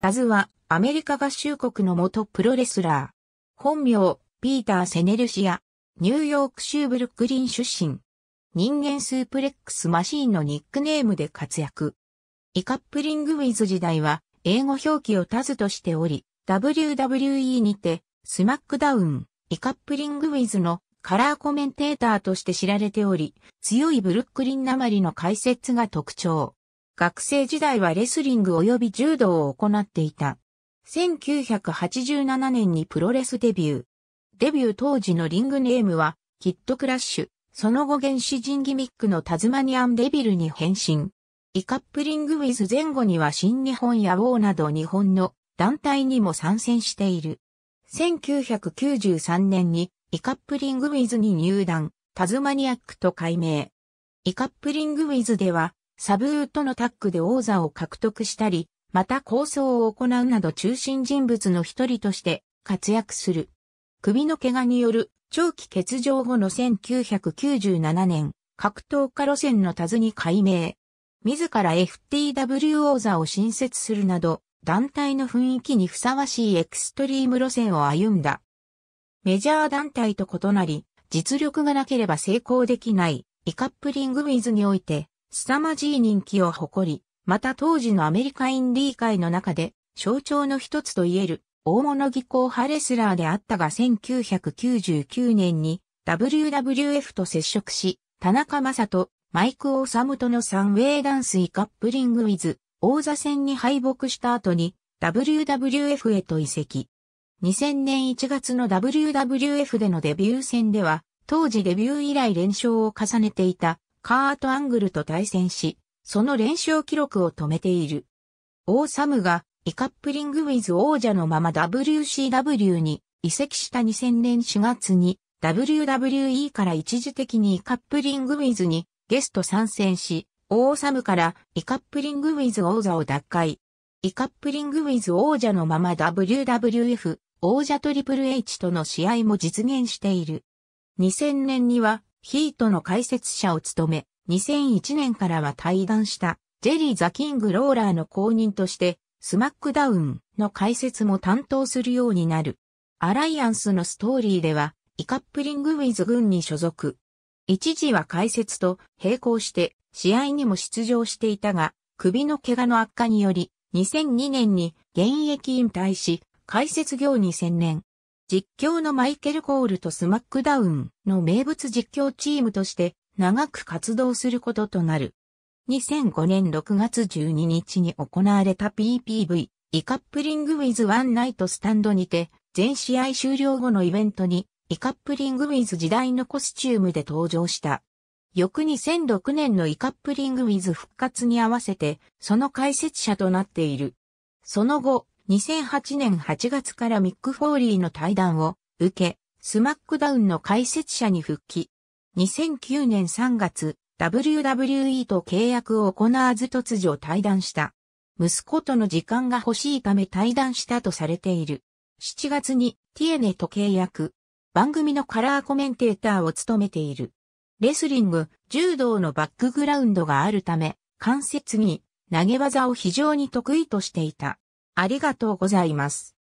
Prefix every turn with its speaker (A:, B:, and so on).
A: ラズはアメリカ合衆国の元プロレスラー。本名、ピーター・セネルシア。ニューヨーク州ブルックリン出身。人間スープレックスマシーンのニックネームで活躍。イカップリングウィズ時代は英語表記をタズとしており、WWE にてスマックダウン、イカップリングウィズのカラーコメンテーターとして知られており、強いブルックリンなまりの解説が特徴。学生時代はレスリング及び柔道を行っていた。1987年にプロレスデビュー。デビュー当時のリングネームは、キッドクラッシュ。その後原始人ギミックのタズマニアンデビルに変身。イカップリングウィズ前後には新日本やウォーなど日本の団体にも参戦している。1993年にイカップリングウィズに入団、タズマニアックと改名。イカップリングウィズではサブーとのタッグで王座を獲得したり、また構想を行うなど中心人物の一人として活躍する。首の怪我による長期欠場後の1997年、格闘家路線のタズに改名。自ら FTW 王座を新設するなど、団体の雰囲気にふさわしいエクストリーム路線を歩んだ。メジャー団体と異なり、実力がなければ成功できない、イカップリングウィズにおいて、凄まじい人気を誇り、また当時のアメリカインディー界の中で象徴の一つと言える大物技巧派レスラーであったが1999年に WWF と接触し、田中正人、マイク・オーサムとのンウェイダンスイカップリング・ウィズ、王座戦に敗北した後に WWF へと移籍。2000年1月の WWF でのデビュー戦では、当時デビュー以来連勝を重ねていたカート・アングルと対戦し、その連勝記録を止めている。オーサムがイカップリングウィズ王者のまま WCW に移籍した2000年4月に WWE から一時的にイカップリングウィズにゲスト参戦し、オーサムからイカップリングウィズ王座を奪回。イカップリングウィズ王者のまま WWF 王者トリプル H との試合も実現している。2000年にはヒートの解説者を務め、2001年からは対談したジェリー・ザ・キング・ローラーの公認として、スマックダウンの解説も担当するようになる。アライアンスのストーリーでは、イカップリングウィズ軍に所属。一時は解説と並行して試合にも出場していたが、首の怪我の悪化により、2002年に現役引退し、解説業に専念。実況のマイケル・コールとスマックダウンの名物実況チームとして長く活動することとなる。2005年6月12日に行われた PPV イカップリングウィズワンナイトスタンドにて全試合終了後のイベントにイカップリングウィズ時代のコスチュームで登場した。翌2006年のイカップリングウィズ復活に合わせて、その解説者となっている。その後、2008年8月からミック・フォーリーの対談を受け、スマックダウンの解説者に復帰。2009年3月、WWE と契約を行わず突如対談した。息子との時間が欲しいため対談したとされている。7月にティエネと契約。番組のカラーコメンテーターを務めている。レスリング、柔道のバックグラウンドがあるため、関節に投げ技を非常に得意としていた。ありがとうございます。